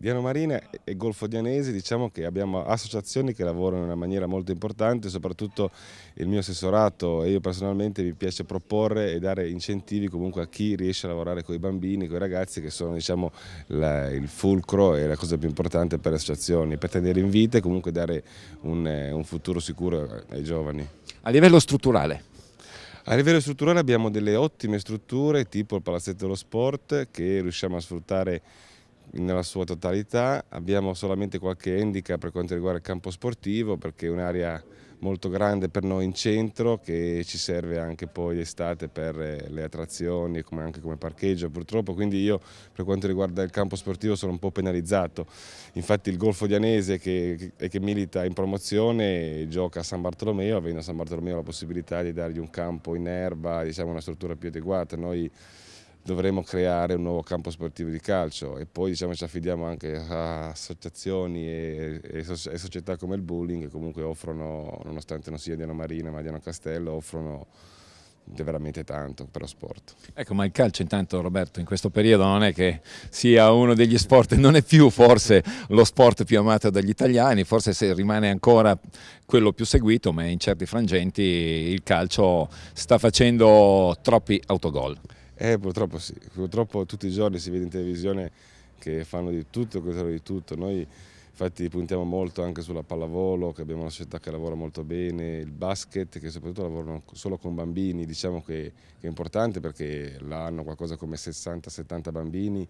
Diano Marina e Golfo Dianesi diciamo che abbiamo associazioni che lavorano in una maniera molto importante, soprattutto il mio assessorato e io personalmente mi piace proporre e dare incentivi comunque a chi riesce a lavorare con i bambini, con i ragazzi che sono diciamo, la, il fulcro e la cosa più importante per le associazioni, per tenere in vita e comunque dare un, eh, un futuro sicuro ai giovani. A livello strutturale? A livello strutturale abbiamo delle ottime strutture tipo il Palazzetto dello Sport che riusciamo a sfruttare nella sua totalità, abbiamo solamente qualche handicap per quanto riguarda il campo sportivo perché è un'area molto grande per noi in centro che ci serve anche poi d'estate per eh, le attrazioni come anche come parcheggio purtroppo quindi io per quanto riguarda il campo sportivo sono un po' penalizzato infatti il Golfo Dianese che, che milita in promozione gioca a San Bartolomeo avendo a San Bartolomeo la possibilità di dargli un campo in erba diciamo una struttura più adeguata noi dovremo creare un nuovo campo sportivo di calcio e poi diciamo, ci affidiamo anche a associazioni e, e, e, società come il Bullying che comunque offrono, nonostante non sia Diano Marina ma Diano Castello, offrono veramente tanto per lo sport. Ecco, ma il calcio intanto Roberto in questo periodo non è che sia uno degli sport, non è più forse lo sport più amato dagli italiani, forse se rimane ancora quello più seguito, ma in certi frangenti il calcio sta facendo troppi autogol. Eh, purtroppo sì, purtroppo tutti i giorni si vede in televisione che fanno di tutto, cos'ero di tutto. Noi infatti puntiamo molto anche sulla pallavolo, che abbiamo una società che lavora molto bene, il basket, che soprattutto lavorano solo con bambini, diciamo che, che è importante perché l'hanno qualcosa come 60-70 bambini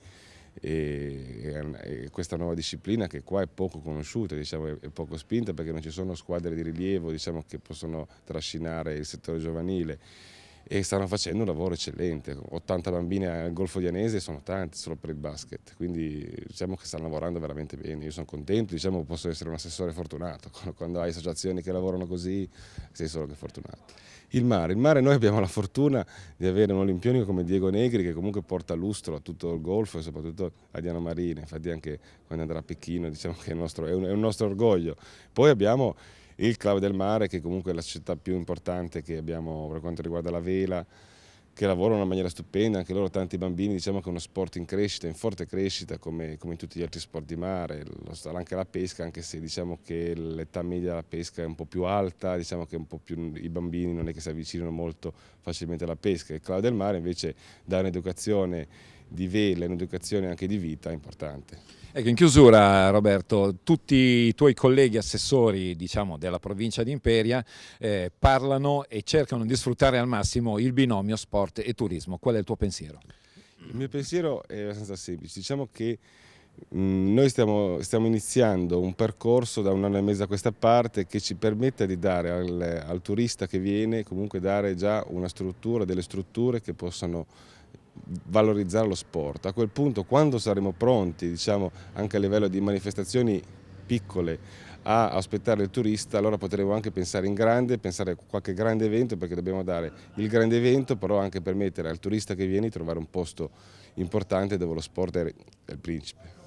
e, e, e, questa nuova disciplina che qua è poco conosciuta, diciamo, è, è, poco spinta perché non ci sono squadre di rilievo diciamo, che possono trascinare il settore giovanile e stanno facendo un lavoro eccellente. 80 bambine al Golfo di Anese sono tanti solo per il basket, quindi diciamo che stanno lavorando veramente bene. Io sono contento, diciamo posso essere un assessore fortunato, quando hai associazioni che lavorano così sei solo che fortunato. Il mare, il mare noi abbiamo la fortuna di avere un olimpionico come Diego Negri che comunque porta lustro a tutto il Golfo e soprattutto a Diana Marina, infatti anche quando andrà a Pechino diciamo che è, nostro, è, un, è un nostro orgoglio. Poi abbiamo il Club del Mare che comunque è la società più importante che abbiamo per quanto riguarda la vela, che lavorano in maniera stupenda, anche loro tanti bambini, diciamo che è uno sport in crescita, in forte crescita come, come tutti gli altri sport di mare, lo sta anche la pesca, anche se diciamo che l'età media della pesca è un po' più alta, diciamo che più, i bambini non è che si avvicinano molto facilmente alla pesca, il Club del Mare invece dà un'educazione di vela, un'educazione anche di vita importante. Ecco, in chiusura Roberto, tutti i tuoi colleghi assessori diciamo, della provincia di Imperia eh, parlano e cercano di sfruttare al massimo il binomio sport e turismo. Qual è il tuo pensiero? Il mio pensiero è abbastanza semplice, diciamo che mh, mm, noi stiamo, stiamo, iniziando un percorso da un anno e mezzo a questa parte che ci permette di dare al, al turista che viene comunque dare già una struttura, delle strutture che possano valorizzare lo sport. A quel punto quando saremo pronti, diciamo, anche a livello di manifestazioni piccole, a aspettare il turista, allora potremo anche pensare in grande, pensare a qualche grande evento perché dobbiamo dare il grande evento, però anche permettere al turista che viene di trovare un posto importante dove lo sport è il principe.